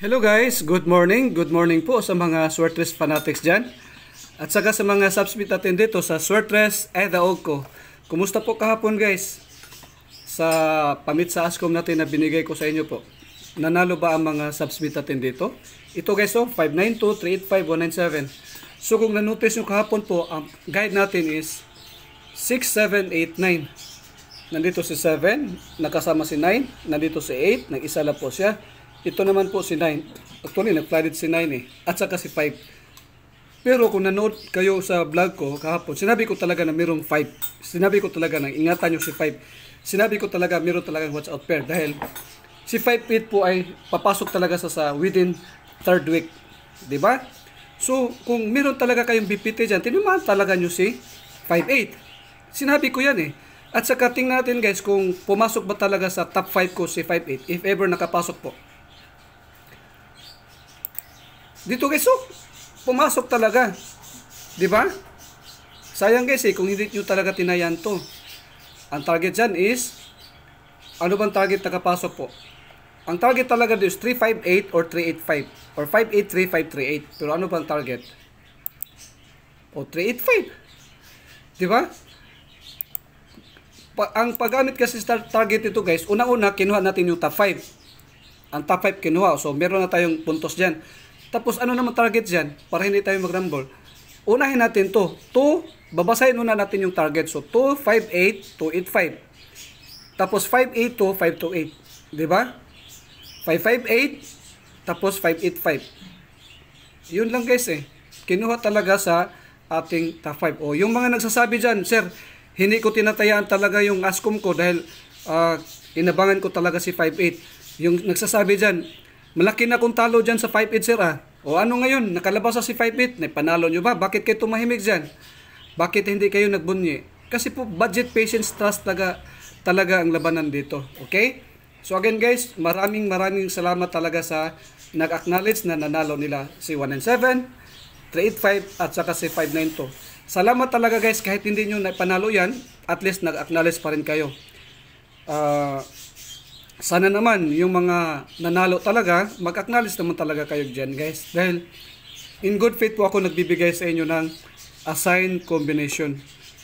Hello guys, good morning. Good morning po sa mga Swertres fanatics dyan. At saka sa mga subsmit natin dito sa Swertres Edaogco. Kumusta po kahapon guys? Sa pamit sa ASCOM natin na binigay ko sa inyo po. Nanalo ba ang mga subsmit natin dito? Ito guys oh, 592-385-197. So kung nanotice nyo kahapon po, ang guide natin is 6789. Nandito si 7, nakasama si 9, nandito si 8, nag-isa lang po siya. Ito naman po si 9. Actually, nag-flooded si 9 eh. At saka si 5. Pero kung nanood kayo sa vlog ko kahapon, sinabi ko talaga na mayroong 5. Sinabi ko talaga na ingatan nyo si 5. Sinabi ko talaga mayroon talaga watch out pair dahil si 5 feet po ay papasok talaga sa, sa within third week. ba? Diba? So, kung meron talaga kayong BPT dyan, tinimaan talaga nyo si 5'8". Sinabi ko yan eh. At sa cutting natin guys, kung pumasok ba talaga sa top 5 ko si 5'8, if ever nakapasok po. Dito guys, so, oh. pumasok talaga. 'Di ba? Sayang guys eh, kung hindi nyo talaga tinayan to. Ang target dyan is, ano bang target nakapasok po? Ang target talaga dito is 358 or 385 or 583538 Pero ano bang target? O 385. Di ba? Pa ang paggamit kasi start target ito guys, una una kinuha natin yung top 5. Ang top 5 kinuha. So meron na tayong puntos dyan. Tapos ano naman target diyan para hindi tayo magrumble? Unahin natin to 2, babasahin muna natin yung target. So 258 285. 5. Tapos 582 528, di ba? 558 Tapos 585. 8, Yun lang guys eh. Kinuha talaga sa ating ta 5. O yung mga nagsasabi diyan, Sir, hindi ko tinatayaan talaga yung ASCOM ko dahil uh, inabangan ko talaga si 58. Yung nagsasabi diyan, Malaki na kung talo dyan sa 5-8 sir ah. O ano ngayon, nakalabas sa si 5-8, panalo nyo ba? Bakit kayo tumahimik dyan? Bakit hindi kayo nagbunyi? Kasi po budget, patience, trust talaga, talaga ang labanan dito. Okay? So again guys, maraming maraming salamat talaga sa nag-acknowledge na nanalo nila si 1 and 7, 385 at saka si 592. Salamat talaga guys kahit hindi nyo napanalo yan, at least nag-acknowledge pa rin kayo. Uh, sana naman yung mga nanalo talaga, mag-acknowledge naman talaga kayo dyan guys. Dahil in good faith po ako nagbibigay sa inyo ng assigned combination.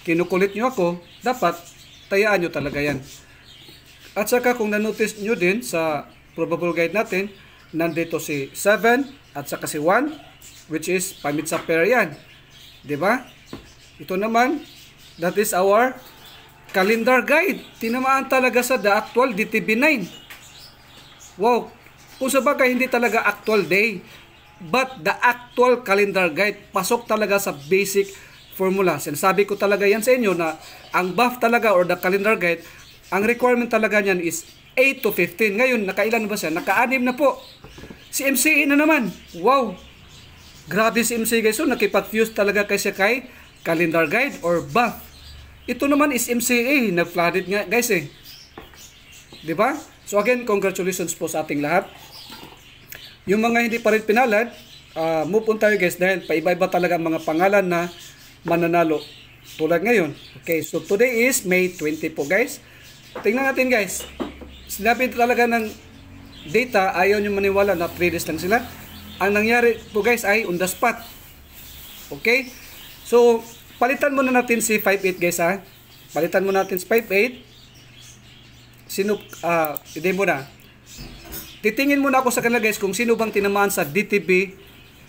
Kinukulit nyo ako, dapat tayaan nyo talaga yan. At saka kung nanotice nyo din sa probable guide natin, nandito si 7 at saka si 1 which is pamit sa pair yan. ba? Diba? Ito naman, that is our Calendar guide. Tinamaan talaga sa the actual DTB9. Wow. Kung sa bagay, hindi talaga actual day. But the actual calendar guide, pasok talaga sa basic formula. Sinasabi ko talaga yan sa inyo na ang buff talaga or the calendar guide, ang requirement talaga niyan is 8 to 15. Ngayon, nakailan ba siya? naka na po. Si MCE na naman. Wow! Grabe si MCE guys. So, nakipag-fuse talaga kasi kay calendar guide or BAF. Ito naman is MCA, nag-flooded nga guys eh. 'Di ba? So again, congratulations po sa ating lahat. Yung mga hindi pa rin pinalad, uh, move on tayo guys dahil paiba-iba talaga ang mga pangalan na mananalo tulad ngayon. Okay, so today is May 20 po guys. Tingnan natin guys. Sinabi talaga ng data, ayaw nyo maniwala na 3 days lang sila. Ang nangyari po guys ay on the spot. Okay? So, Palitan muna natin si 5.8 guys ha. Palitan muna natin si 5.8. Sino, ah, uh, hindi muna. Titingin muna ako sa kanila guys kung sino bang tinamaan sa DTB.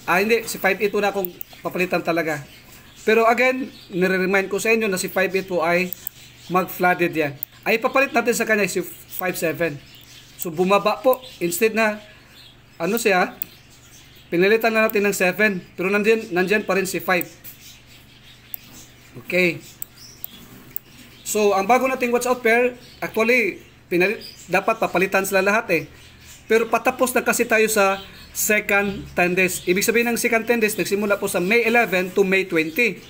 Ah, hindi, si 5.8 muna akong papalitan talaga. Pero again, nire-remind ko sa inyo na si 5.8 po ay mag-flooded yan. Ay papalit natin sa kanya si 5.7. So bumaba po. Instead na, ano siya, pinalitan na natin ng 7. Pero nandiyan, nandiyan pa rin si 5. Okay. So, ang bago nating watch out pair, actually, pinalit, dapat papalitan sila lahat eh. Pero patapos na kasi tayo sa second 10 Ibig sabihin ng second 10 nagsimula po sa May 11 to May 20.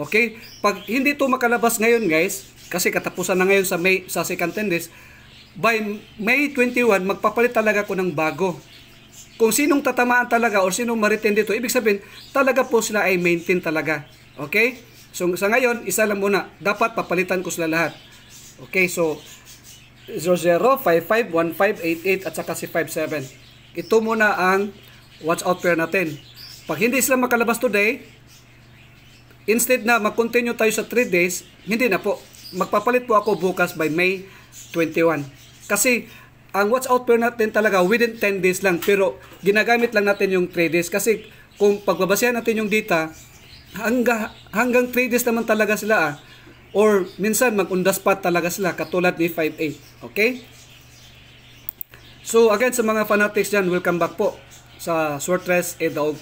Okay? Pag hindi to makalabas ngayon guys, kasi katapusan na ngayon sa May sa second 10 by May 21, magpapalit talaga ko ng bago. Kung sinong tatamaan talaga o sinong maritin dito, ibig sabihin, talaga po sila ay maintain talaga. Okay? So sa ngayon, isa lang muna. Dapat papalitan ko sila lahat. Okay, so 00551588 at saka si 57. Ito muna ang watch out pair natin. Pag hindi sila makalabas today, instead na mag-continue tayo sa 3 days, hindi na po. Magpapalit po ako bukas by May 21. Kasi ang watch out pair natin talaga within 10 days lang pero ginagamit lang natin yung 3 days kasi kung pagbabasehan natin yung data hangga, hanggang 3 days naman talaga sila ah. Or minsan magundas pa talaga sila katulad ni 5A. Okay? So again sa mga fanatics dyan, welcome back po sa short rest and the old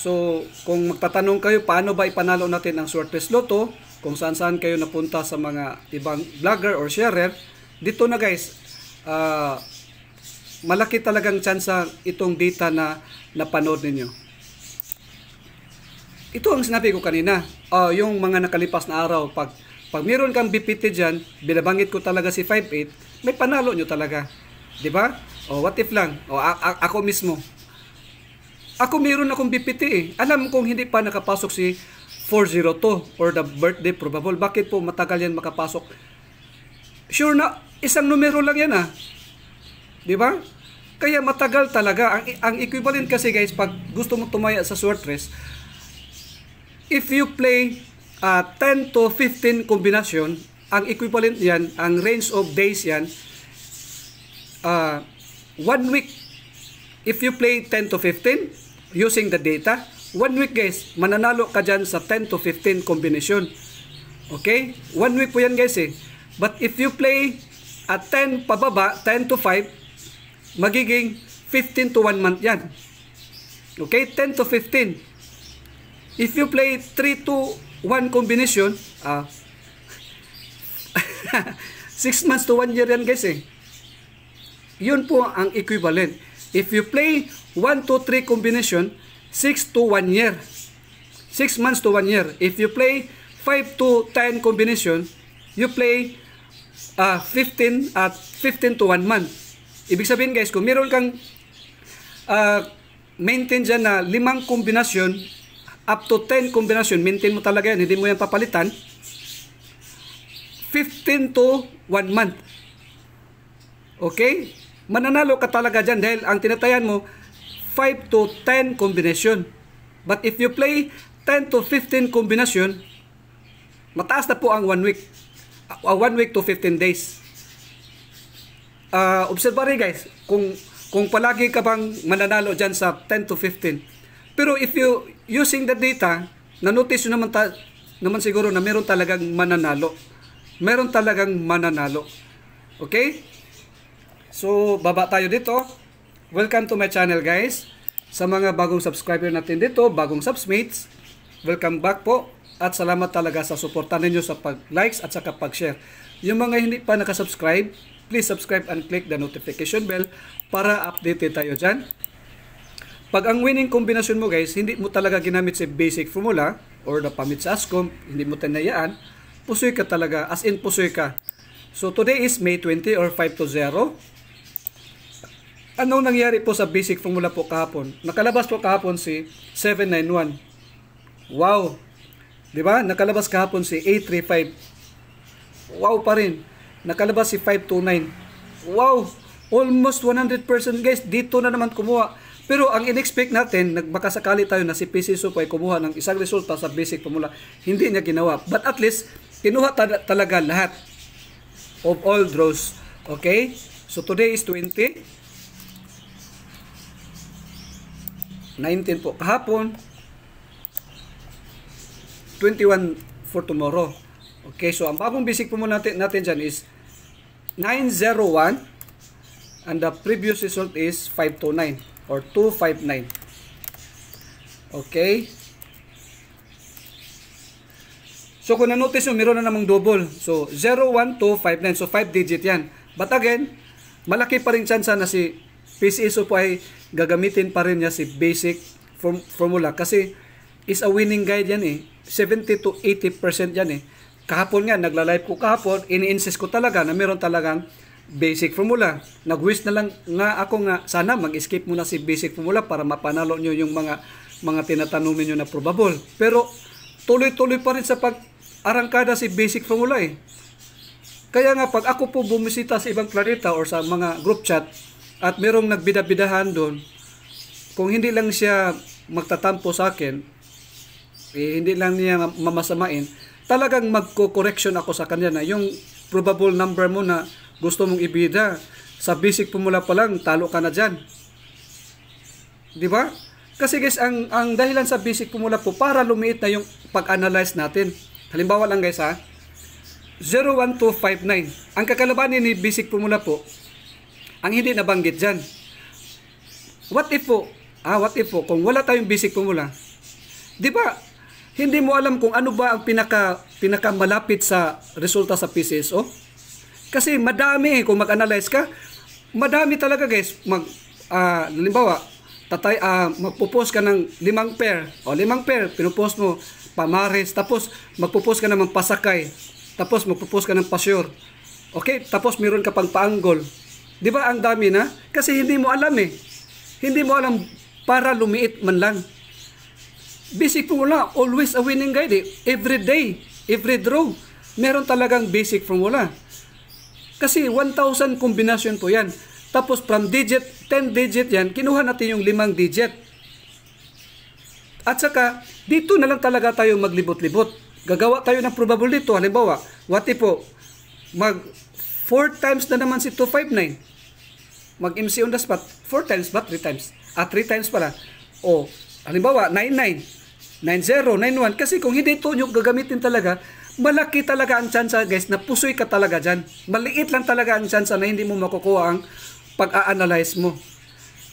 So kung magtatanong kayo paano ba ipanalo natin ang short Lotto, kung saan saan kayo napunta sa mga ibang vlogger or sharer, dito na guys, uh, malaki talagang chance itong data na napanood ninyo ito ang sinabi ko kanina, uh, yung mga nakalipas na araw, pag, pag meron kang BPT dyan, binabangit ko talaga si 5-8, may panalo nyo talaga. ba? Diba? O what if lang, o a- a- ako mismo. Ako meron akong BPT eh. Alam kong hindi pa nakapasok si 402 or the birthday probable. Bakit po matagal yan makapasok? Sure na, isang numero lang yan ah. Di ba? Kaya matagal talaga. Ang, ang equivalent kasi guys, pag gusto mo tumaya sa short race, If you play uh, 10 to 15 combination, ang equivalent yan, ang range of days yan, uh, one week, if you play 10 to 15 using the data, one week guys, mananalo ka dyan sa 10 to 15 combination. Okay? One week po yan guys eh. But if you play at 10 pababa, 10 to 5, magiging 15 to 1 month yan. Okay? 10 to 15. If you play 3 to 1 combination, ah, uh, 6 months to 1 year yan guys eh. Yun po ang equivalent. If you play 1 to 3 combination, 6 to 1 year. 6 months to 1 year. If you play 5 to 10 combination, you play uh, 15 at uh, 15 to 1 month. Ibig sabihin guys, kung meron kang uh, maintain dyan na limang kombinasyon up to 10 combination, maintain mo talaga yan, hindi mo yan papalitan, 15 to 1 month. Okay? Mananalo ka talaga dyan dahil ang tinatayan mo, 5 to 10 combination. But if you play 10 to 15 combination, mataas na po ang 1 week. 1 uh, ah, week to 15 days. Uh, ah, observe rin guys, kung, kung palagi ka bang mananalo dyan sa 10 to 15. Pero if you using the data, nanotice nyo naman, ta- naman siguro na meron talagang mananalo. Meron talagang mananalo. Okay? So, baba tayo dito. Welcome to my channel guys. Sa mga bagong subscriber natin dito, bagong subsmates, welcome back po. At salamat talaga sa suporta ninyo sa pag-likes at sa pag-share. Yung mga hindi pa nakasubscribe, please subscribe and click the notification bell para updated tayo dyan. Pag ang winning combination mo guys, hindi mo talaga ginamit sa basic formula or the pamit sa ASCOM, hindi mo tanayaan, pusoy ka talaga, as in pusoy ka. So today is May 20 or 5 to 0. Anong nangyari po sa basic formula po kahapon? Nakalabas po kahapon si 791. Wow! Di ba? Nakalabas kahapon si 835. Wow pa rin. Nakalabas si 529. Wow! Almost 100% guys, dito na naman kumuha. Pero ang in-expect natin, nagbakasakali tayo na si PC Sopoy kumuha ng isang resulta sa basic formula. Hindi niya ginawa. But at least, kinuha ta- talaga lahat of all draws. Okay? So today is 20. 19 po kahapon. 21 for tomorrow. Okay, so ang bagong basic po muna natin, natin dyan is 901 and the previous result is 529 or 259. Okay? So kung na-notice nyo, meron na namang double. So 01259. So 5 digit yan. But again, malaki pa rin chance na si PC PCE po ay gagamitin pa rin niya si basic form formula kasi is a winning guide yan eh. 70 to 80% yan eh. Kahapon nga, nagla-live ko kahapon, ini-insist ko talaga na meron talagang basic formula. Nag-wish na lang nga ako nga sana mag skip muna si basic formula para mapanalo nyo yung mga mga tinatanong niyo na probable. Pero tuloy-tuloy pa rin sa pag-arangkada si basic formula eh. Kaya nga pag ako po bumisita sa ibang planeta or sa mga group chat at merong nagbidabidahan doon, kung hindi lang siya magtatampo sa akin, eh, hindi lang niya mamasamain, talagang magko-correction ako sa kanya na yung probable number mo na gusto mong ibida, sa basic pumula pa lang, talo ka na dyan. Di ba? Kasi guys, ang, ang dahilan sa basic pumula mula po, para lumiit na yung pag-analyze natin. Halimbawa lang guys ha, 01259. Ang kakalabanin ni basic pumula po, ang hindi nabanggit dyan. What if po, ah what if po, kung wala tayong basic pumula, mula, di ba, hindi mo alam kung ano ba ang pinaka, pinaka malapit sa resulta sa PCSO? Kasi madami, kung mag-analyze ka, madami talaga guys. Mag, uh, tatay, uh, magpo-post ka ng limang pair. O limang pair, pinupost mo, pamares. Tapos, magpo-post ka naman pasakay. Tapos, magpo-post ka ng pasyur. Okay, tapos meron ka pang paanggol. 'Di ba ang dami na? Kasi hindi mo alam eh. Hindi mo alam para lumiit man lang. Basic formula, always a winning guide eh. Every day, every draw. Meron talagang basic formula. Kasi 1,000 combination po yan. Tapos from digit, 10 digit yan, kinuha natin yung limang digit. At saka, dito na lang talaga tayo maglibot-libot. Gagawa tayo ng probable dito. Halimbawa, what if po, mag 4 times na naman si 259. Mag MC on the spot. 4 times ba? 3 times. Ah, 3 times pala. O, halimbawa, 99. 90, Kasi kung hindi ito nyo gagamitin talaga, malaki talaga ang chance guys na pusoy ka talaga dyan. Maliit lang talaga ang chance na hindi mo makukuha ang pag-a-analyze mo.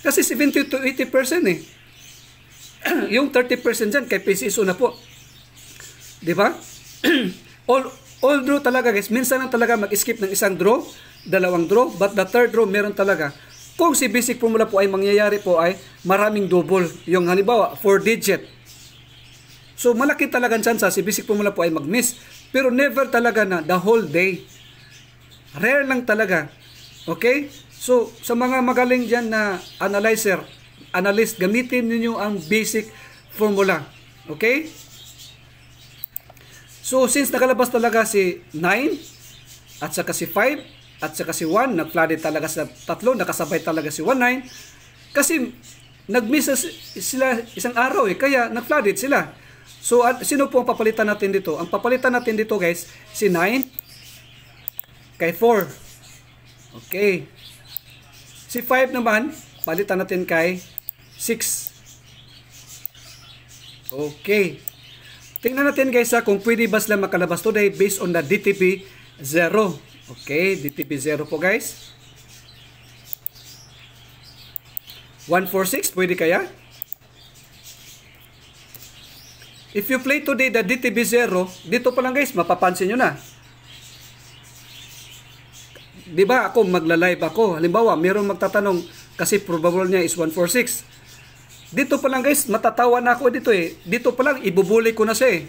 Kasi 70 to 80% eh. yung 30% dyan kay PCSO na po. Di ba? all, all draw talaga guys. Minsan lang talaga mag-skip ng isang draw, dalawang draw, but the third draw meron talaga. Kung si basic formula po ay mangyayari po ay maraming double. Yung halimbawa, 4 digit So malaki talaga chance si Bisik Pumula po ay mag-miss. Pero never talaga na the whole day. Rare lang talaga. Okay? So sa mga magaling diyan na analyzer, analyst, gamitin niyo ang basic formula. Okay? So since nakalabas talaga si 9 at saka si 5 at saka si 1, nag-flooded talaga sa tatlo, nakasabay talaga si 1, 9. Kasi nag-miss sila isang araw eh, kaya nag-flooded sila. So, at, sino po ang papalitan natin dito? Ang papalitan natin dito guys, si 9 kay 4. Okay. Si 5 naman, palitan natin kay 6. Okay. Tingnan natin guys ha, kung pwede ba sila makalabas today based on the DTP 0. Okay, DTP 0 po guys. 146, pwede kaya? If you play today the DTB0, dito pa lang guys, mapapansin nyo na. Di ba ako magla-live ako? Halimbawa, mayroong magtatanong kasi probable niya is 146. Dito pa lang guys, matatawa na ako dito eh. Dito pa lang, ibubuli ko na siya eh.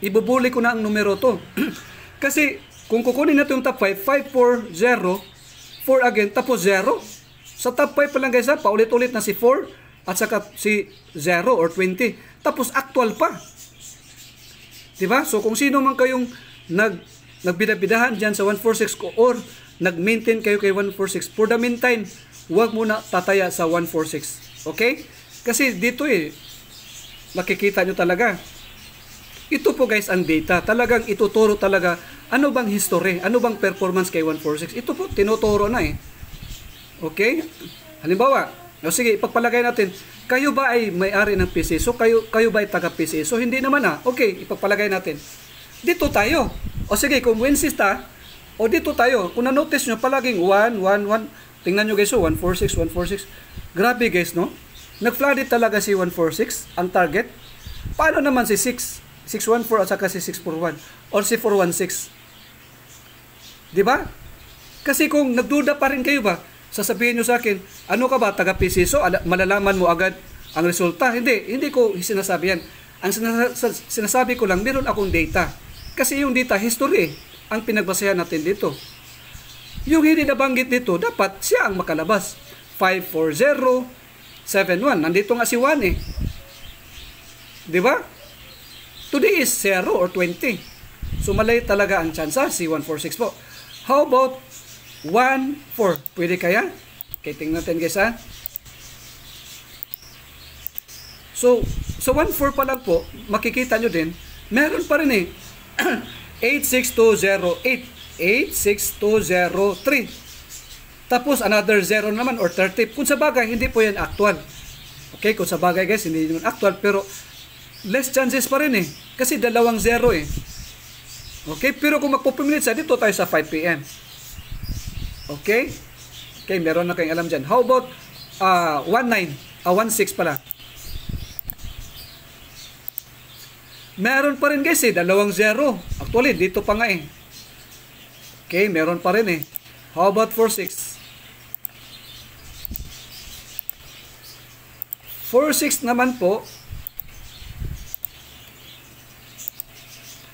Ibubuli ko na ang numero to. kasi kung kukunin natin yung top 5, 5, 4, 0, again, tapos 0. Sa top 5 pa lang guys ha, paulit-ulit na si 4 at saka si 0 or 20. Tapos actual pa. 'Di ba? So kung sino man kayong nag nagbidabidahan diyan sa 146 ko or nag-maintain kayo kay 146 for the meantime, huwag muna tataya sa 146. Okay? Kasi dito eh makikita nyo talaga. Ito po guys ang data. Talagang ituturo talaga ano bang history, ano bang performance kay 146. Ito po tinuturo na eh. Okay? Halimbawa, o sige, ipagpalagay natin, kayo ba ay may-ari ng PC? So kayo, kayo ba ay taga PC? So hindi naman ah. Okay, ipagpalagay natin. Dito tayo. O sige, kung Winsista, o dito tayo. Kung na-notice nyo, palaging 1, 1, 1. Tingnan nyo guys, so 146, 146. Grabe guys, no? Nag-flooded talaga si 146, ang target. Paano naman si 6? 614 at saka si 641 or si 416. 'Di ba? Kasi kung nagduda pa rin kayo ba, sasabihin nyo sa akin, ano ka ba, taga PCSO, malalaman mo agad ang resulta. Hindi, hindi ko sinasabi yan. Ang sinasabi ko lang, meron akong data. Kasi yung data, history, ang pinagbasayan natin dito. Yung hindi nabanggit dito, dapat siya ang makalabas. 54071. Nandito nga si 1 eh. Di ba? Today is 0 or 20. So malay talaga ang chance si 146 po. How about 1,4. Pwede kaya? Okay, tingnan natin guys ha. So, sa so 1,4 pa lang po, makikita nyo din, meron pa rin eh. 86208. 86203. Tapos another 0 naman or 30. Kung sa bagay, hindi po yan actual. Okay, kung sa bagay guys, hindi naman actual. Pero less chances pa rin eh. Kasi dalawang 0 eh. Okay, pero kung magpupimilit sa dito tayo sa 5 p.m. Okay? Okay, meron na kayong alam dyan. How about uh, 1.9? Uh, 1.6 pala. Meron pa rin guys eh, dalawang zero. Actually, dito pa nga eh. Okay, meron pa rin eh. How about 4.6? 4.6 naman po.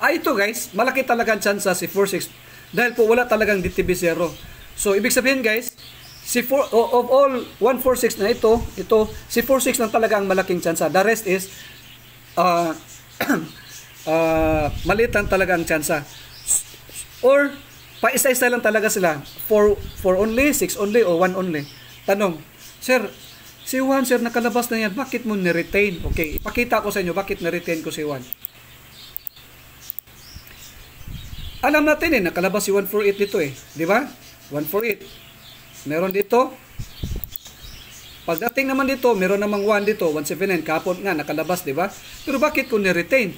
Ah, ito guys, malaki talaga ang chance ah, si 4.6 dahil po wala talagang DTB 0. So, ibig sabihin guys, si four, of all 146 na ito, ito, si 46 lang talaga ang malaking tsansa. The rest is, uh, uh, maliit lang talaga ang tsansa. Or, pa isa-isa lang talaga sila. 4 for only, 6 only, o 1 only. Tanong, Sir, si Juan, sir, nakalabas na yan. Bakit mo ni-retain? Okay, pakita ko sa inyo, bakit ni-retain ko si Juan. Alam natin eh, nakalabas si 148 dito eh. Di ba? 148. Meron dito. Pagdating naman dito, meron namang 1 dito, 179. Kapot nga, nakalabas, di ba? Pero bakit ko ni-retain?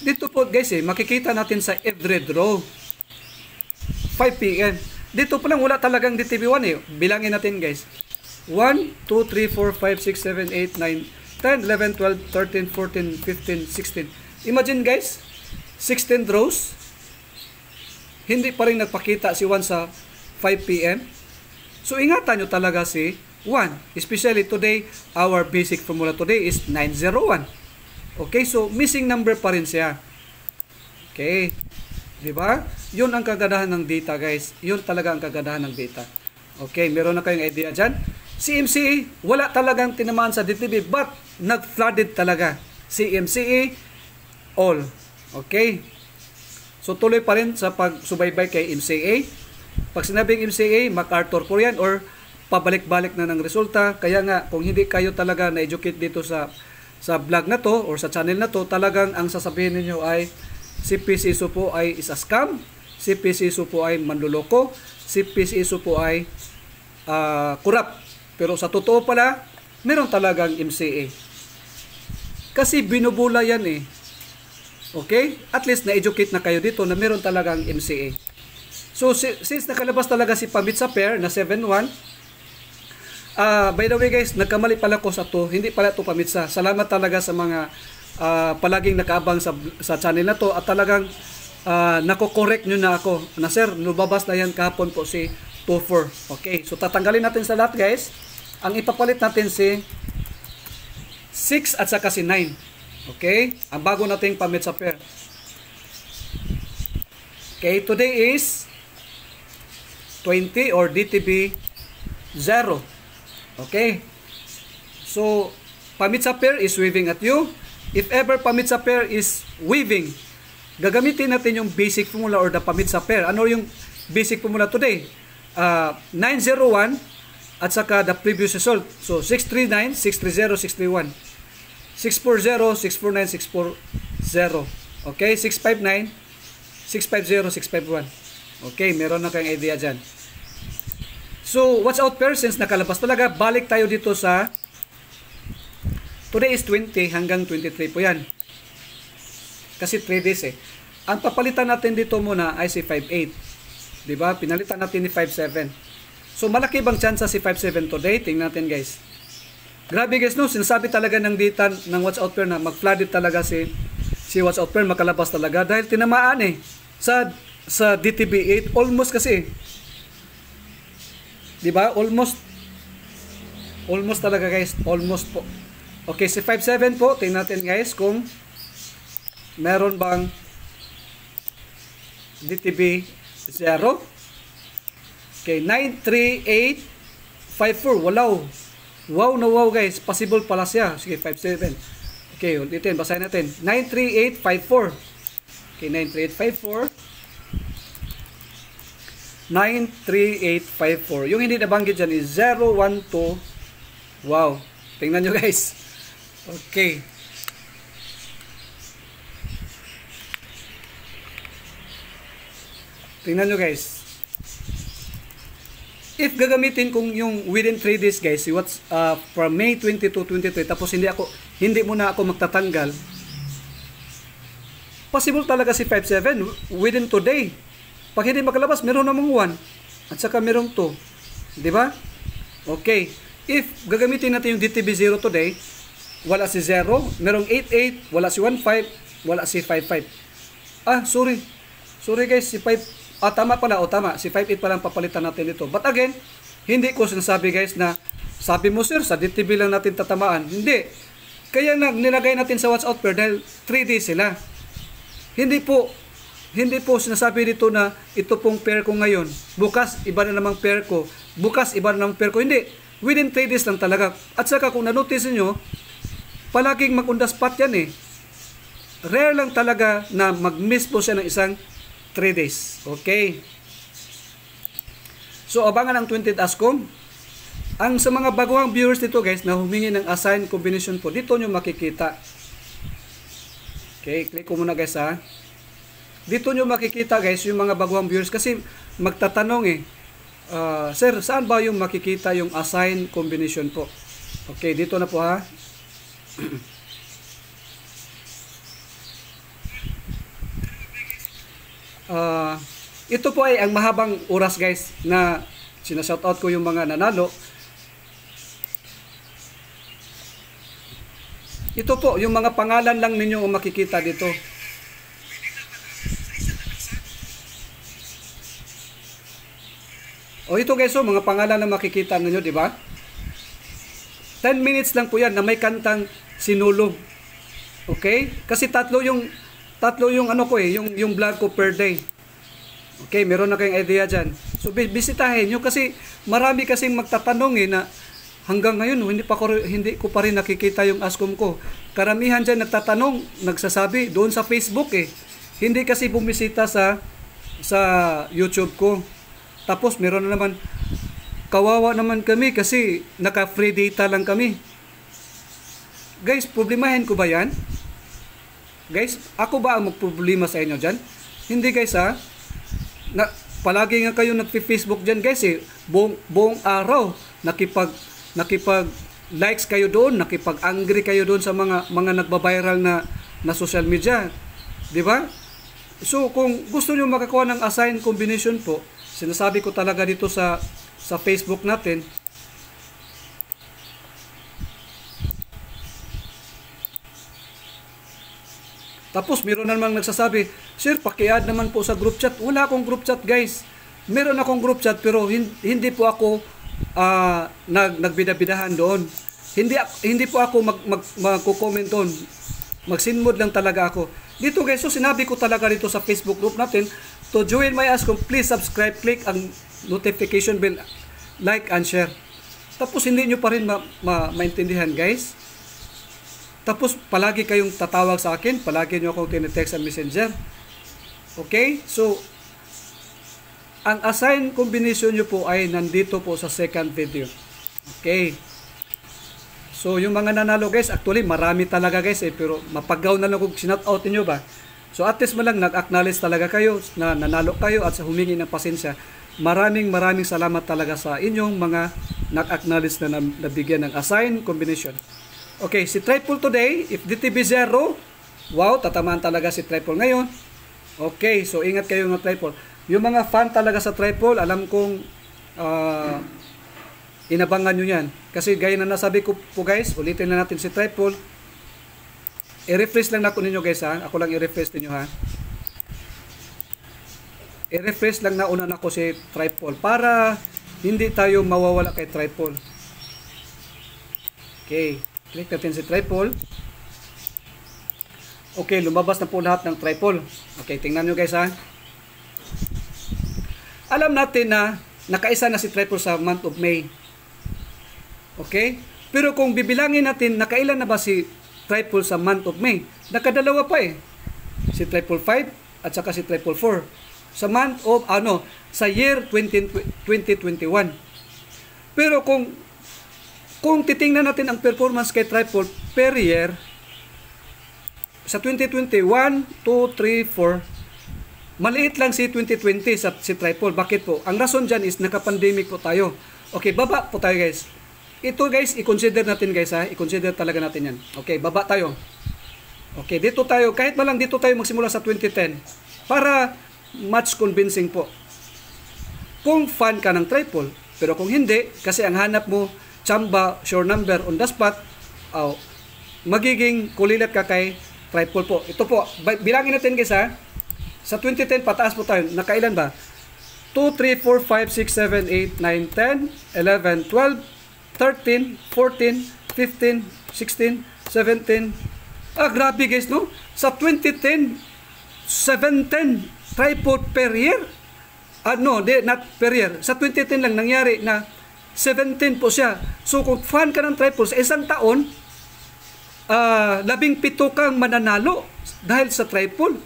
Dito po, guys, eh, makikita natin sa every draw. 5 p.m. Dito po lang, wala talagang DTB1 eh. Bilangin natin, guys. 1, 2, 3, 4, 5, 6, 7, 8, 9, 10, 11, 12, 13, 14, 15, 16. Imagine, guys, 16 draws. Hindi pa rin nagpakita si Juan sa 5 p.m. So ingatan nyo talaga si 1. Especially today, our basic formula today is 901. Okay, so missing number pa rin siya. Okay, di ba? Yun ang kagandahan ng data guys. Yun talaga ang kagandahan ng data. Okay, meron na kayong idea dyan? CMCE, wala talagang tinamaan sa DTV but nag-flooded talaga. CMCE, all. Okay? So tuloy pa rin sa pagsubaybay kay MCA. Pag sinabing MCA, MacArthur po yan or pabalik-balik na ng resulta. Kaya nga, kung hindi kayo talaga na-educate dito sa sa vlog na to or sa channel na to, talagang ang sasabihin niyo ay si PC po ay is a scam, si PC po ay manluloko, si PC po ay uh, corrupt. Pero sa totoo pala, meron talagang MCA. Kasi binubula yan eh. Okay? At least na-educate na kayo dito na meron talagang MCA. So, since nakalabas talaga si Pamit sa pair na 7-1, uh, ah, by the way guys, nagkamali pala ko sa to. Hindi pala to Pamit sa. Salamat talaga sa mga uh, palaging nakaabang sa, sa channel na to at talagang uh, ah, nako nyo na ako na sir, nubabas na yan kahapon po si Topher. Okay, so tatanggalin natin sa lahat guys. Ang ipapalit natin si 6 at saka si 9. Okay, ang bago nating pamit sa pair. Okay, today is 20 or DTP 0. Okay? So, Pamitsa pair is waving at you. If ever Pamitsa pair is waving, gagamitin natin yung basic formula or the Pamitsa pair. Ano yung basic formula today? Uh, ah, 901 at saka the previous result. So, 639, 630, 631. 640, 649, 640. Okay? 659, 650, 651. Okay, meron na kayong idea dyan. So, watch out persons, nakalabas talaga. Balik tayo dito sa Today is 20 hanggang 23 po yan. Kasi 3 days eh. Ang papalitan natin dito muna ay si 5.8. Diba? Pinalitan natin ni 5.7. So, malaki bang chance si 5.7 today? Tingnan natin guys. Grabe guys no, sinasabi talaga ng data ng watch out pair na mag-flooded talaga si si watch out pair makalabas talaga dahil tinamaan eh. Sad sa DTB8 almost kasi 'di ba? Almost almost talaga guys, almost po. Okay, si 57 po, tingnan natin guys kung meron bang DTB 0. Okay, 93854 Walaw. Wow na wow guys. Possible pala siya. Sige, 57. Okay, ulitin. Basahin natin. 93854. Okay, 93854. 93854. Yung hindi nabanggit dyan is 012. Wow. Tingnan nyo guys. Okay. Tingnan nyo guys. If gagamitin kong yung within 3 days guys, what's uh, from May 22, 23, tapos hindi ako, hindi muna ako magtatanggal, possible talaga si 5-7 within today. Pag hindi makalabas, meron namang 1 at saka merong 2. Di ba? Okay. If gagamitin natin yung DTB0 today, wala si 0, merong 88, wala si 15, wala si 55. Ah, sorry. Sorry guys, si 5 ah tama pala o oh, tama, si 58 pa lang papalitan natin ito. But again, hindi ko sinasabi guys na sabi mo sir, sa DTB lang natin tatamaan. Hindi. Kaya nag nilagay natin sa watch out pair dahil 3D sila. Hindi po hindi po sinasabi dito na ito pong pair ko ngayon. Bukas, iba na namang pair ko. Bukas, iba na namang pair ko. Hindi. Within 3 days lang talaga. At saka kung nanotice niyo palaging magundas pat yan eh. Rare lang talaga na mag-miss po siya ng isang 3 days. Okay. So, abangan ang 20th ASCOM. Ang sa mga bagong viewers dito guys na humingi ng assigned combination po, dito nyo makikita. Okay, click ko muna guys ha. Dito nyo makikita guys yung mga baguang viewers kasi magtatanong eh, uh, Sir, saan ba yung makikita yung assign combination po? Okay, dito na po ha. uh, ito po ay ang mahabang oras guys na out ko yung mga nanalo. Ito po, yung mga pangalan lang ninyo makikita dito. O ito guys, so, oh, mga pangalan na makikita ninyo, di ba? 10 minutes lang po yan na may kantang sinulog. Okay? Kasi tatlo yung tatlo yung ano ko eh, yung yung vlog ko per day. Okay, meron na kayong idea diyan. So bisitahin niyo kasi marami kasi magtatanong eh na hanggang ngayon oh, hindi pa ko hindi ko pa rin nakikita yung Ascom ko. Karamihan diyan nagtatanong, nagsasabi doon sa Facebook eh. Hindi kasi bumisita sa sa YouTube ko. Tapos meron na naman, kawawa naman kami kasi naka-free data lang kami. Guys, problemahin ko ba yan? Guys, ako ba ang magproblema sa inyo diyan? Hindi guys ha. Na, palagi nga kayo nagpi-Facebook diyan guys eh. Buong, buong araw, nakipag, nakipag likes kayo doon, nakipag-angry kayo doon sa mga, mga nagba-viral na, na social media. Di ba? So, kung gusto niyo makakuha ng assigned combination po, sinasabi ko talaga dito sa sa Facebook natin Tapos meron namang nagsasabi, Sir, paki naman po sa group chat. Wala akong group chat, guys. Meron akong group chat pero hindi po ako uh, nag nagbidabidahan doon. Hindi hindi po ako mag, mag magko-comment doon. Magsinmod lang talaga ako. Dito guys, so sinabi ko talaga dito sa Facebook group natin, To join my Ascom, please subscribe, click ang notification bell, like and share. Tapos hindi nyo pa rin ma ma maintindihan guys. Tapos palagi kayong tatawag sa akin, palagi nyo akong tinetext sa messenger. Okay? So, ang assigned combination nyo po ay nandito po sa second video. Okay. So, yung mga nanalo guys, actually marami talaga guys eh, pero mapagaw na lang kung sinout out ninyo ba. So at least malang nag-acknowledge talaga kayo na nanalo kayo at sa humingi ng pasensya. Maraming maraming salamat talaga sa inyong mga nag-acknowledge na nabigyan ng assign combination. Okay, si triple today, if DTB 0, wow, tatamaan talaga si triple ngayon. Okay, so ingat kayo ng triple. Yung mga fan talaga sa triple, alam kong uh, inabangan nyo yan. Kasi gaya na nasabi ko po guys, ulitin na natin si triple I-refresh lang na ko ninyo guys ha. Ako lang i-refresh ninyo ha. I-refresh lang na una nako ko si tripod para hindi tayo mawawala kay tripod. Okay. Click natin si tripod. Okay, lumabas na po lahat ng tripod. Okay, tingnan nyo guys ha. Alam natin na nakaisa na si tripod sa month of May. Okay? Pero kung bibilangin natin, nakailan na ba si triple sa month of May. Nakadalawa pa eh. Si triple 5 at saka si triple 4. Sa month of, ano, sa year 20, 2021. Pero kung kung titingnan natin ang performance kay triple per year, sa 2021, 2, 3, 4, maliit lang si 2020 sa si triple. Bakit po? Ang rason dyan is nakapandemic po tayo. Okay, baba po tayo guys. Ito guys, i-consider natin guys ha. I-consider talaga natin yan. Okay, baba tayo. Okay, dito tayo. Kahit malang dito tayo magsimula sa 2010 para much convincing po. Kung fan ka ng triple, pero kung hindi, kasi ang hanap mo, chamba, sure number on the spot, oh, magiging kulilat ka kay triple po. Ito po, bilangin natin guys ha. Sa 2010, pataas po tayo. Nakailan ba? 2, 3, 4, 5, 6, 7, 8, 9, 10, 11, 12, 13, 14, 15, 16, 17. Ah, grabe guys, no? Sa 2010, 17 tripod per year. Ah, no, di, not per year. Sa 2010 lang nangyari na 17 po siya. So, kung fan ka ng tripod sa isang taon, ah, labing pito kang mananalo dahil sa tripod.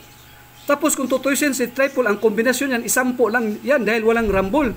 Tapos kung tutuusin si tripod, ang kombinasyon yan, po lang yan dahil walang rumble.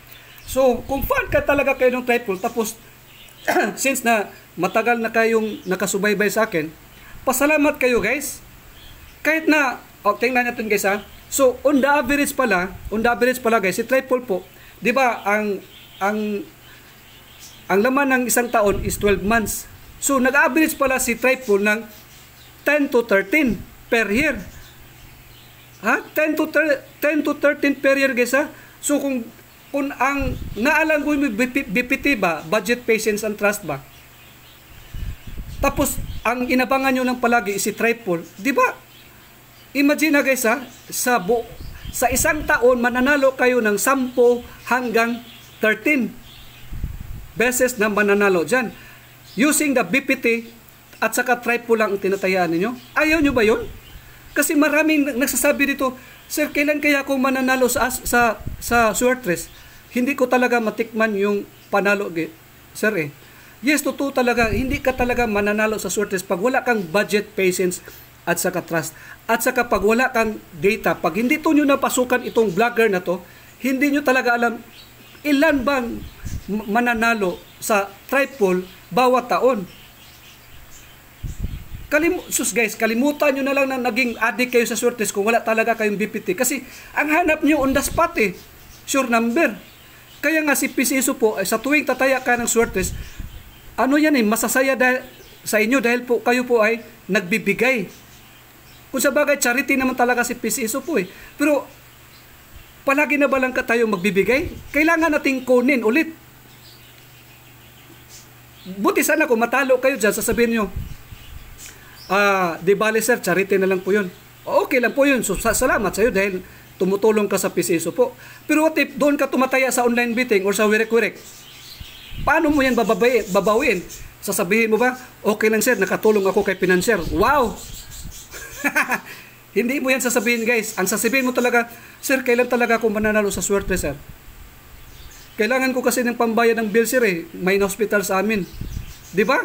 So, kung fan ka talaga kayo ng triple, tapos since na matagal na kayong nakasubaybay sa akin, pasalamat kayo guys. Kahit na, oh, tingnan natin guys ha. So, on the average pala, on the average pala guys, si triple po, di ba, ang, ang, ang laman ng isang taon is 12 months. So, nag-average pala si triple ng 10 to 13 per year. Ha? 10 to, 10 to 13 per year guys ha. So, kung kun ang naalanggoy mo BPT ba, Budget Patience and Trust ba? Tapos, ang inabangan nyo ng palagi si triple, di ba? Imagine na guys ha, sa, bu- sa isang taon mananalo kayo ng 10 hanggang 13 beses na mananalo dyan. Using the BPT at saka triple lang ang tinatayaan ninyo. Ayaw nyo ba yun? Kasi maraming nagsasabi dito, Sir, kailan kaya ako mananalo sa sa sa short Hindi ko talaga matikman yung panalo, sir eh. Yes, totoo talaga, hindi ka talaga mananalo sa short pag wala kang budget, patience, at saka trust. At saka pag wala kang data, pag hindi to nyo napasukan itong vlogger na to, hindi nyo talaga alam ilan bang mananalo sa triple bawat taon kalim sus guys, kalimutan nyo na lang na naging adik kayo sa suertes kung wala talaga kayong BPT. Kasi ang hanap nyo on the spot eh, sure number. Kaya nga si Pisiso po, eh, sa tuwing tataya ka ng suertes, ano yan eh, masasaya dahil, sa inyo dahil po kayo po ay nagbibigay. Kung sa bagay, charity naman talaga si Pisiso po eh. Pero palagi na ba lang ka tayo magbibigay? Kailangan nating kunin ulit. Buti sana kung matalo kayo dyan, sasabihin nyo, Ah, di bale sir, charity na lang po yun. Okay lang po yun. So, salamat sa iyo dahil tumutulong ka sa PCSO po. Pero what if doon ka tumataya sa online meeting or sa wirik-wirik? Paano mo yan bababay, babawin? Sasabihin mo ba, okay lang sir, nakatulong ako kay financier. Wow! Hindi mo yan sasabihin guys. Ang sasabihin mo talaga, sir, kailan talaga ako mananalo sa swerte sir? Kailangan ko kasi ng pambayad ng bill sir eh. May hospital sa amin. Di ba?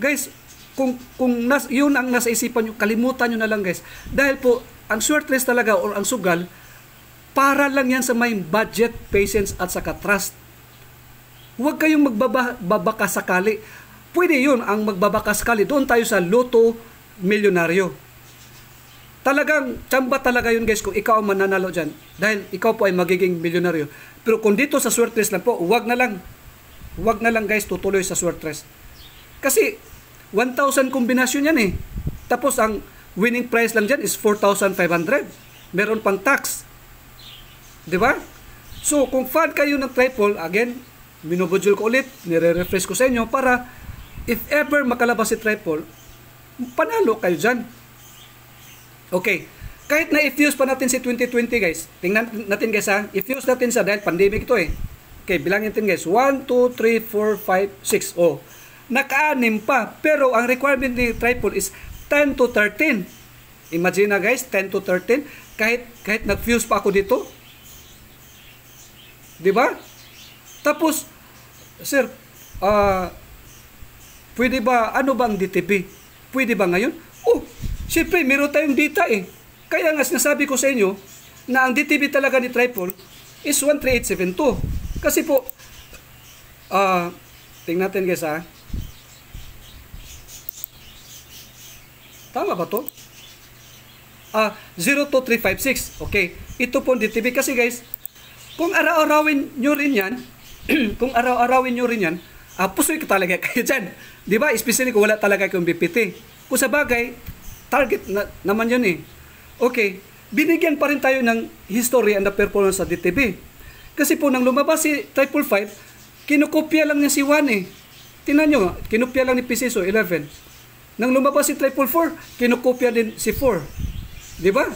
Guys, kung kung nas, yun ang nasa isipan niyo, kalimutan niyo na lang guys. Dahil po ang shortlist talaga or ang sugal para lang yan sa may budget, patience at saka trust. Huwag kayong magbabaka sakali. Pwede yun ang magbabaka sakali. Doon tayo sa loto milyonaryo. Talagang, tsamba talaga yun guys kung ikaw mananalo dyan. Dahil ikaw po ay magiging milyonaryo. Pero kung dito sa swerte lang po, huwag na lang. Huwag na lang guys tutuloy sa swerte. Kasi 1,000 kombinasyon yan eh. Tapos ang winning price lang dyan is 4,500. Meron pang tax. Di ba? So, kung fan kayo ng triple, again, minobodule ko ulit, nire-refresh ko sa inyo para if ever makalabas si triple, panalo kayo dyan. Okay. Kahit na ifuse pa natin si 2020 guys, tingnan natin guys ha, Ifuse natin sa dahil pandemic ito eh. Okay, bilangin natin guys. 1, 2, 3, 4, 5, 6. Oh, Naka-anim pa. Pero ang requirement ni triple is 10 to 13. Imagine na guys, 10 to 13. Kahit, kahit nag-fuse pa ako dito. Di ba? Tapos, sir, uh, pwede ba, ano bang DTP? Pwede ba ngayon? Oh, syempre, meron tayong data eh. Kaya nga sinasabi ko sa inyo na ang DTP talaga ni triple is 13872. Kasi po, uh, tingnan natin guys ha, ah. Tama ba to? Ah, 02356. Okay. Ito po DTB kasi guys, kung araw-arawin nyo rin yan, kung araw-arawin nyo rin yan, ah, pusoy ka talaga kayo dyan. Di ba? Especially kung wala talaga kayong BPT. Kung sa bagay, target na, naman yan eh. Okay, binigyan pa rin tayo ng history and the performance sa DTV. Kasi po, nang lumabas si Triple 5, kinukopya lang niya si 1 eh. Tinan nyo, kinopya lang ni Pisiso 11. Nang lumabas si triple 4, kinukopya din si 4. Di ba?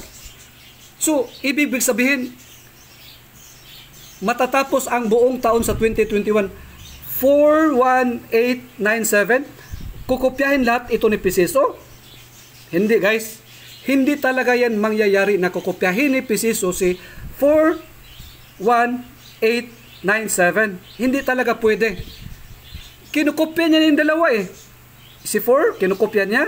So, ibig sabihin, matatapos ang buong taon sa 2021, 41897, kukopyahin lahat ito ni Pisiso? Hindi guys. Hindi talaga yan mangyayari na kukopyahin ni Pisiso si 41897. Hindi talaga pwede. Kinukopya niya yung dalawa eh. Si 4, kinukopya niya.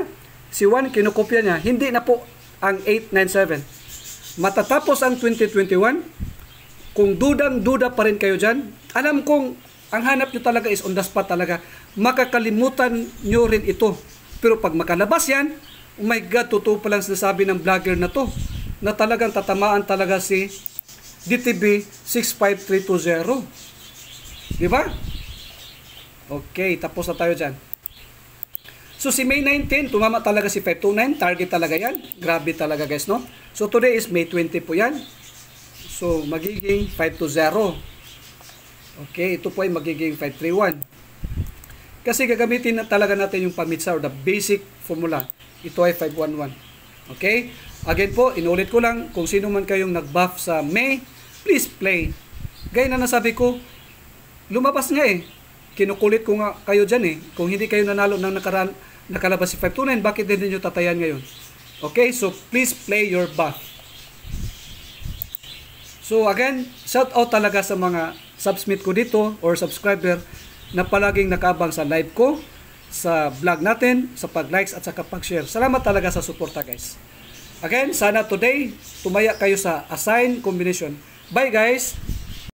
Si 1, kinukopya niya. Hindi na po ang 897. Matatapos ang 2021, kung dudang-duda pa rin kayo dyan, alam kong ang hanap nyo talaga is on the spot talaga. Makakalimutan nyo rin ito. Pero pag makalabas yan, oh my God, totoo palang sinasabi ng vlogger na to na talagang tatamaan talaga si DTB 65320. Di ba? Okay, tapos na tayo dyan. So si May 19, tumama talaga si 529. Target talaga yan. Grabe talaga guys, no? So today is May 20 po yan. So magiging 520. Okay, ito po ay magiging 531. Kasi gagamitin na talaga natin yung pamitsa or the basic formula. Ito ay 511. Okay? Again po, inulit ko lang, kung sino man kayong nag-buff sa May, please play. Gay na nasabi ko, lumabas nga eh. Kinukulit ko nga kayo dyan eh. Kung hindi kayo nanalo ng nakaraan nakalabas si 529, bakit din nyo tatayan ngayon? Okay, so please play your back. So again, shout out talaga sa mga submit ko dito or subscriber na palaging nakaabang sa live ko, sa vlog natin, sa pag-likes at sa pag-share. Salamat talaga sa suporta guys. Again, sana today, tumaya kayo sa assign combination. Bye guys!